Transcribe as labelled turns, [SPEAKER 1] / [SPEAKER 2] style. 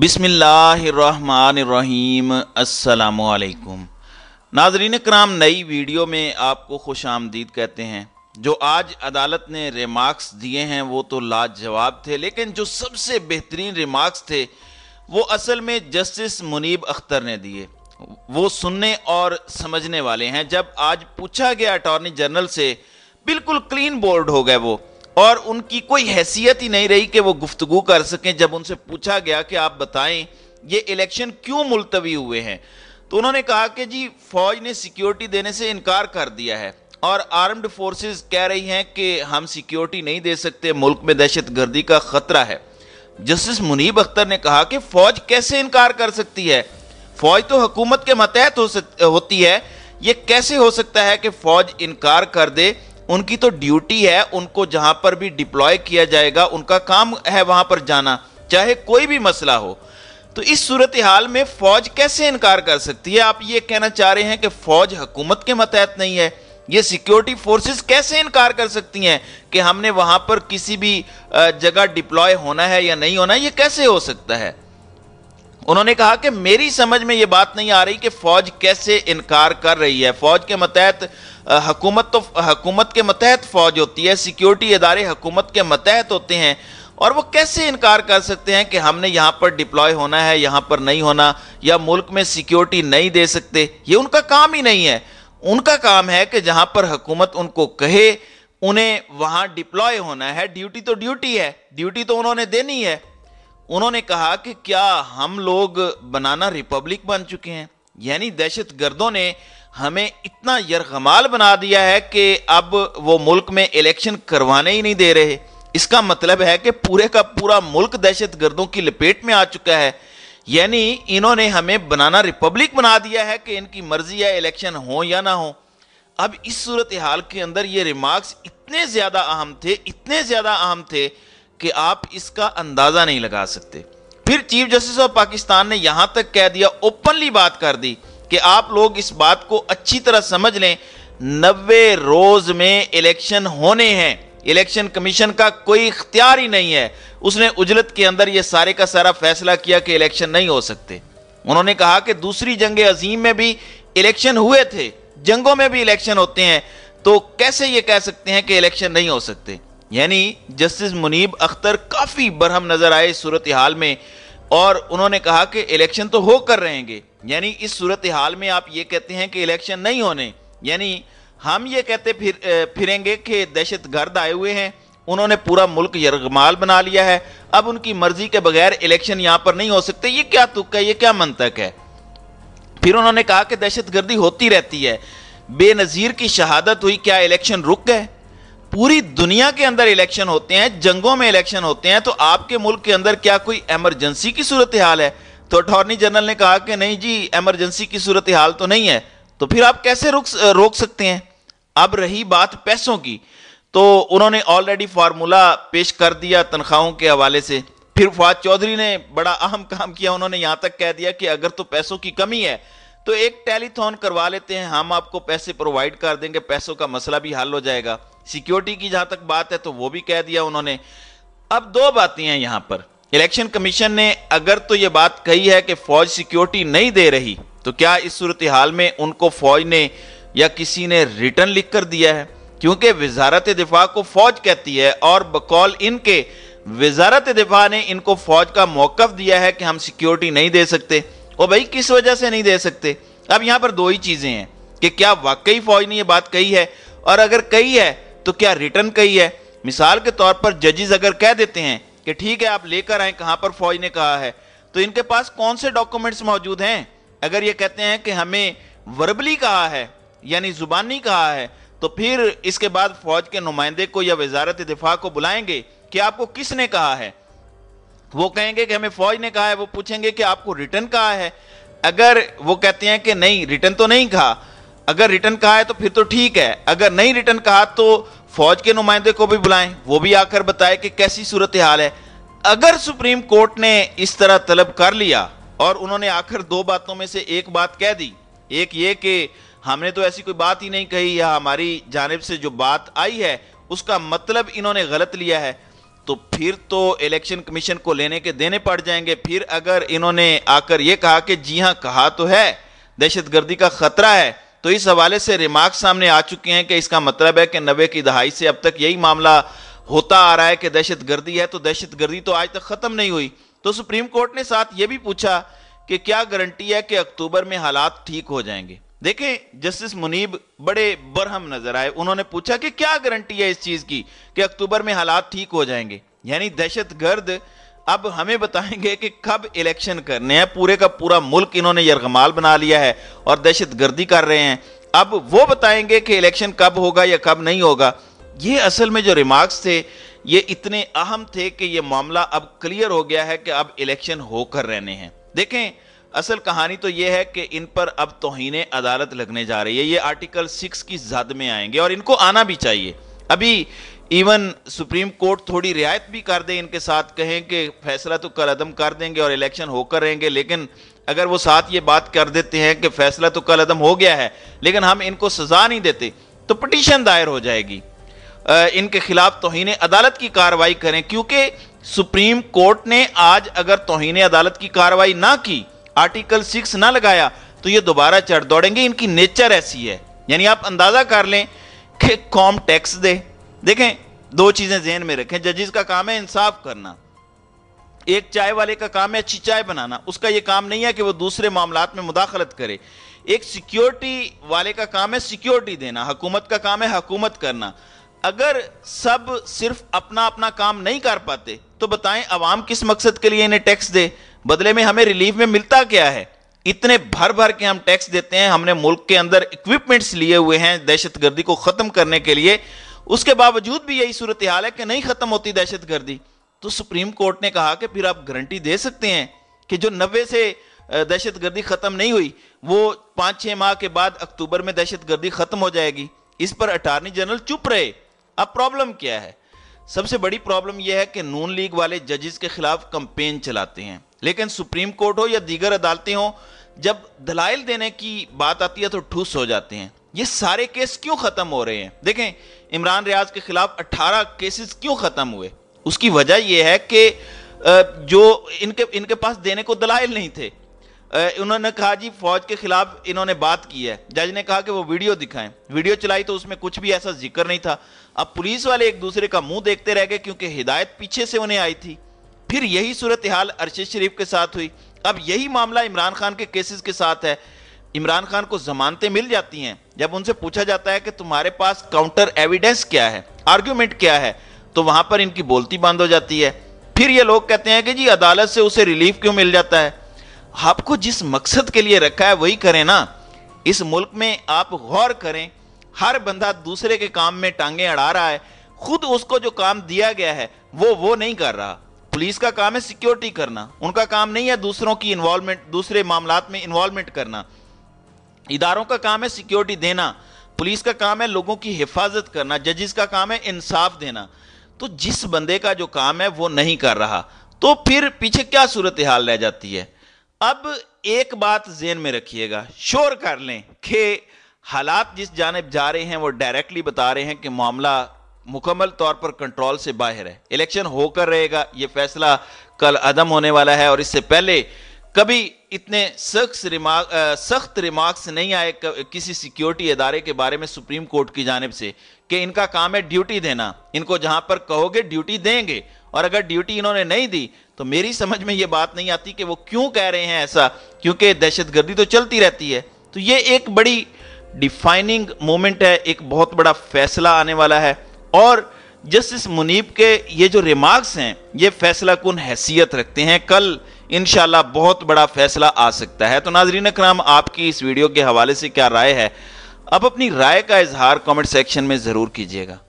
[SPEAKER 1] बिसमीम अल्लाम नाजरीन कराम नई वीडियो में आपको खुश आमदीद कहते हैं जो आज अदालत ने रिमार्क्स दिए हैं वो तो लाजवाब थे लेकिन जो सबसे बेहतरीन रिमार्क्स थे वो असल में जस्टिस मुनीब अख्तर ने दिए वो सुनने और समझने वाले हैं जब आज पूछा गया अटॉर्नी जनरल से बिल्कुल क्लीन बोर्ड हो गए वो और उनकी कोई हैसियत ही नहीं रही कि वो गुफ्तगु कर सकें जब उनसे पूछा गया कि आप बताएं ये इलेक्शन क्यों मुलतवी हुए हैं तो उन्होंने कहा कि जी फौज ने सिक्योरिटी देने से इनकार कर दिया है और आर्म्ड फोर्सेस कह रही हैं कि हम सिक्योरिटी नहीं दे सकते मुल्क में दहशत गर्दी का खतरा है जस्टिस मुनीब अख्तर ने कहा कि फौज कैसे इनकार कर सकती है फौज तो हुकूमत के मतहत हो सक होती है ये कैसे हो सकता है कि फौज इनकार कर दे उनकी तो ड्यूटी है उनको जहां पर भी डिप्लॉय किया जाएगा उनका काम है वहां पर जाना चाहे कोई भी मसला हो तो इस सूरत हाल में फौज कैसे इनकार कर सकती है आप ये कहना चाह रहे हैं कि फौज हुकूमत के मतहत नहीं है ये सिक्योरिटी फोर्सेस कैसे इनकार कर सकती हैं कि हमने वहां पर किसी भी जगह डिप्लॉय होना है या नहीं होना ये कैसे हो सकता है उन्होंने कहा कि मेरी समझ में ये बात नहीं आ रही कि फौज कैसे इनकार कर रही है फौज के मतहत हकूमत तो हकूमत के मतहत फौज होती है सिक्योरिटी इदारे हकूमत के मतहत होते हैं और वो कैसे इनकार कर सकते हैं कि हमने यहाँ पर डिप्लॉय होना है यहाँ पर नहीं होना या मुल्क में सिक्योरिटी नहीं दे सकते ये उनका काम ही नहीं है उनका काम है कि जहाँ पर हकूमत उनको कहे उन्हें वहाँ डिप्लॉय होना है ड्यूटी तो ड्यूटी है ड्यूटी तो उन्होंने देनी है उन्होंने कहा कि क्या हम लोग बनाना रिपब्लिक बन चुके हैं यानी दहशत गर्दों ने हमें इतना यरगमाल बना दिया है कि अब वो मुल्क में इलेक्शन करवाने ही नहीं दे रहे इसका मतलब है कि पूरे का पूरा मुल्क दहशत गर्दों की लपेट में आ चुका है यानी इन्होंने हमें बनाना रिपब्लिक बना दिया है कि इनकी मर्जी है इलेक्शन हो या ना हो अब इस सूरत हाल के अंदर ये रिमार्क्स इतने ज़्यादा अहम थे इतने ज़्यादा अहम थे कि आप इसका अंदाजा नहीं लगा सकते फिर चीफ जस्टिस ऑफ पाकिस्तान ने यहां तक कह दिया ओपनली बात कर दी कि आप लोग इस बात को अच्छी तरह समझ लें नब्बे रोज में इलेक्शन होने हैं इलेक्शन कमीशन का कोई इख्तियार ही नहीं है उसने उजलत के अंदर ये सारे का सारा फैसला किया कि इलेक्शन नहीं हो सकते उन्होंने कहा कि दूसरी जंग अजीम में भी इलेक्शन हुए थे जंगों में भी इलेक्शन होते हैं तो कैसे ये कह सकते हैं कि इलेक्शन नहीं हो सकते यानी जस्टिस मुनीब अख्तर काफ़ी बरहम नज़र आए सूरत हाल में और उन्होंने कहा कि इलेक्शन तो हो कर रहेंगे यानी इस सूरत हाल में आप ये कहते हैं कि इलेक्शन नहीं होने यानी हम ये कहते फिर फिरेंगे कि दहशत गर्द आए हुए हैं उन्होंने पूरा मुल्क यरगमाल बना लिया है अब उनकी मर्जी के बगैर इलेक्शन यहाँ पर नहीं हो सकते ये क्या तुक है ये क्या मंतक है फिर उन्होंने कहा कि दहशत गर्दी होती रहती है बेनज़ीर की शहादत हुई क्या इलेक्शन रुक गए पूरी दुनिया के अंदर इलेक्शन होते हैं जंगों में इलेक्शन होते हैं तो आपके मुल्क के अंदर क्या कोई एमरजेंसी की सूरत हाल है तो अटॉर्नी जनरल ने कहा कि नहीं जी एमरजेंसी की सूरत हाल तो नहीं है तो फिर आप कैसे रोक रोक सकते हैं अब रही बात पैसों की तो उन्होंने ऑलरेडी फार्मूला पेश कर दिया तनख्वाहों के हवाले से फिर फवाद चौधरी ने बड़ा अहम काम किया उन्होंने यहाँ तक कह दिया कि अगर तो पैसों की कमी है तो एक टेलीथॉन करवा लेते हैं हम आपको पैसे प्रोवाइड कर देंगे पैसों का मसला भी हल हो जाएगा सिक्योरिटी की जहां तक बात है तो वो भी कह दिया उन्होंने अब दो बातें हैं यहां पर इलेक्शन कमीशन ने अगर तो ये बात कही है कि फौज सिक्योरिटी नहीं दे रही तो क्या इस सूरत हाल में उनको फौज ने या किसी ने रिटर्न लिख कर दिया है क्योंकि वजारत दिफा को फौज कहती है और बकौल इनके वजारत दिफा ने इनको फौज का मौक़ दिया है कि हम सिक्योरिटी नहीं दे सकते और भाई किस वजह से नहीं दे सकते अब यहाँ पर दो ही चीज़ें हैं कि क्या वाकई फौज ने यह बात कही है और अगर कही है तो क्या रिटर्न कही है मिसाल के तौर पर जजिस अगर कह देते हैं कि ठीक है आप लेकर आए कहां पर फौज ने कहा है तो इनके पास कौन से डॉक्यूमेंट्स मौजूद हैं अगर ये कहते हैं कि हमें वर्बली कहा है यानी जुबानी कहा है तो फिर इसके बाद फौज के नुमाइंदे को या वजारत दिफा को बुलाएंगे कि आपको किसने कहा है वो कहेंगे कि हमें फौज ने कहा है वो पूछेंगे कि आपको रिटर्न कहा है अगर वो कहते हैं कि नहीं रिटर्न तो नहीं कहा अगर रिटर्न कहा है तो फिर तो ठीक है अगर नहीं रिटर्न कहा तो फौज के नुमाइंदे को भी बुलाएं वो भी आकर बताए कि कैसी सूरत हाल है अगर सुप्रीम कोर्ट ने इस तरह तलब कर लिया और उन्होंने आखिर दो बातों में से एक बात कह दी एक ये कि हमने तो ऐसी कोई बात ही नहीं कही या हमारी जानब से जो बात आई है उसका मतलब इन्होंने गलत लिया है तो फिर तो इलेक्शन कमीशन को लेने के देने पड़ जाएंगे फिर अगर इन्होंने आकर ये कहा कि जी हाँ कहा तो है दहशत गर्दी का खतरा है तो इस हवाले से रिमार्क सामने आ चुके हैं कि इसका मतलब है कि नबे की दहाई से अब तक यही मामला होता आ रहा है कि दहशत गर्दी है तो दहशत गर्दी तो आज तक ख़त्म नहीं हुई तो सुप्रीम कोर्ट ने साथ ये भी पूछा कि क्या गारंटी है कि अक्टूबर में हालात ठीक हो जाएंगे देखें जस्टिस मुनीब बड़े बरहम नजर आए उन्होंने पूछा कि क्या गारंटी है इस चीज़ की कि अक्टूबर में हालात ठीक हो जाएंगे यानी दहशत गर्द अब हमें बताएंगे कि कब इलेक्शन करने हैं पूरे का पूरा मुल्क इन्होंने यरगमाल बना लिया है और दहशत गर्दी कर रहे हैं अब वो बताएंगे कि इलेक्शन कब होगा या कब नहीं होगा ये असल में जो रिमार्क्स थे ये इतने अहम थे कि ये मामला अब क्लियर हो गया है कि अब इलेक्शन होकर रहने हैं देखें असल कहानी तो ये है कि इन पर अब तोहने अदालत लगने जा रही है ये आर्टिकल सिक्स की जद में आएंगे और इनको आना भी चाहिए अभी इवन सुप्रीम कोर्ट थोड़ी रियायत भी कर दे इनके साथ कहें कि फैसला तो कल अदम कर देंगे और इलेक्शन होकर रहेंगे लेकिन अगर वो साथ ये बात कर देते हैं कि फैसला तो कल अदम हो गया है लेकिन हम इनको सजा नहीं देते तो पटिशन दायर हो जाएगी इनके खिलाफ तोहन अदालत की कार्रवाई करें क्योंकि सुप्रीम कोर्ट ने आज अगर तोहन अदालत की कार्रवाई ना की आर्टिकल सिक्स ना लगाया तो ये दोबारा चढ़ दौड़ेंगे इनकी नेचर ऐसी है यानी आप अंदाजा कर लें कि कॉम टैक्स दे देखें दो चीजें जहन में रखें जजिस का काम है इंसाफ करना एक चाय वाले का काम है अच्छी चाय बनाना उसका यह काम नहीं है कि वो दूसरे मामला में मुदाखलत करे एक सिक्योरिटी वाले का काम है सिक्योरिटी देना हकूमत का काम है हकूमत करना अगर सब सिर्फ अपना अपना काम नहीं कर पाते तो बताएं अवाम किस मकसद के लिए इन्हें टैक्स दे बदले में हमें रिलीफ में मिलता क्या है इतने भर भर के हम टैक्स देते हैं हमने मुल्क के अंदर इक्विपमेंट्स लिए हुए हैं दहशतगर्दी को ख़त्म करने के लिए उसके बावजूद भी यही सूरत हाल है कि नहीं खत्म होती दहशत गर्दी तो सुप्रीम कोर्ट ने कहा कि फिर आप गारंटी दे सकते हैं कि जो नब्बे से दहशत गर्दी खत्म नहीं हुई वो पाँच छः माह के बाद अक्टूबर में दहशत गर्दी खत्म हो जाएगी इस पर अटारनी जनरल चुप रहे अब प्रॉब्लम क्या है सबसे बड़ी प्रॉब्लम यह है कि नून लीग वाले जजेस के खिलाफ कंपेन चलाते हैं लेकिन सुप्रीम कोर्ट हो या दीगर अदालतें हों जब दलाइल देने की बात आती है तो ठूस हो जाते हैं ये सारे केस क्यों खत्म हो रहे हैं देखें इमरान रियाज के खिलाफ 18 केसेस क्यों खत्म हुए उसकी वजह यह है कि जो इनके इनके पास देने को दलाइल नहीं थे उन्होंने कहा जी फौज के खिलाफ इन्होंने बात की है जज ने कहा कि वो वीडियो दिखाएं वीडियो चलाई तो उसमें कुछ भी ऐसा जिक्र नहीं था अब पुलिस वाले एक दूसरे का मुंह देखते रह गए क्योंकि हिदायत पीछे से उन्हें आई थी फिर यही सूरत हाल अरशद शरीफ के साथ हुई अब यही मामला इमरान खान के केसेस के साथ है इमरान खान को जमानतें मिल जाती हैं जब उनसे पूछा जाता है कि तुम्हारे पास काउंटर एविडेंस क्या है आर्ग्यूमेंट क्या है तो वहां पर इनकी बोलती बंद हो जाती है फिर ये लोग कहते हैं कि जी अदालत से उसे रिलीफ क्यों मिल जाता है आपको जिस मकसद के लिए रखा है वही करें ना इस मुल्क में आप गौर करें हर बंदा दूसरे के काम में टांगे अड़ा रहा है खुद उसको जो काम दिया गया है वो वो नहीं कर रहा पुलिस का काम है सिक्योरिटी करना उनका काम नहीं है दूसरों की इन्वॉल्वमेंट दूसरे मामला में इन्वॉल्वमेंट करना इदारों का काम है सिक्योरिटी देना पुलिस का काम है लोगों की हिफाजत करना जजेस का काम है इंसाफ देना तो जिस बंदे का जो काम है वो नहीं कर रहा तो फिर पीछे क्या सूरत हाल रह जाती है अब एक बात जेन में रखिएगा शोर कर लें कि हालात जिस जानब जा रहे हैं वो डायरेक्टली बता रहे हैं कि मामला मुकम्मल तौर पर कंट्रोल से बाहर है इलेक्शन होकर रहेगा ये फैसला कल अदम होने वाला है और इससे पहले कभी इतने सख्त रिमार्क सख्त रिमार्क्स नहीं आए किसी सिक्योरिटी अदारे के बारे में सुप्रीम कोर्ट की जानब से कि इनका काम है ड्यूटी देना इनको जहां पर कहोगे ड्यूटी देंगे और अगर ड्यूटी इन्होंने नहीं दी तो मेरी समझ में ये बात नहीं आती कि वो क्यों कह रहे हैं ऐसा क्योंकि दहशतगर्दी तो चलती रहती है तो ये एक बड़ी डिफाइनिंग मोमेंट है एक बहुत बड़ा फैसला आने वाला है और जस्टिस मुनीब के ये जो रिमार्क्स हैं ये फैसला कौन हैसियत रखते हैं कल इन बहुत बड़ा फैसला आ सकता है तो नाजरीन कराम आपकी इस वीडियो के हवाले से क्या राय है अब अपनी राय का इजहार कमेंट सेक्शन में ज़रूर कीजिएगा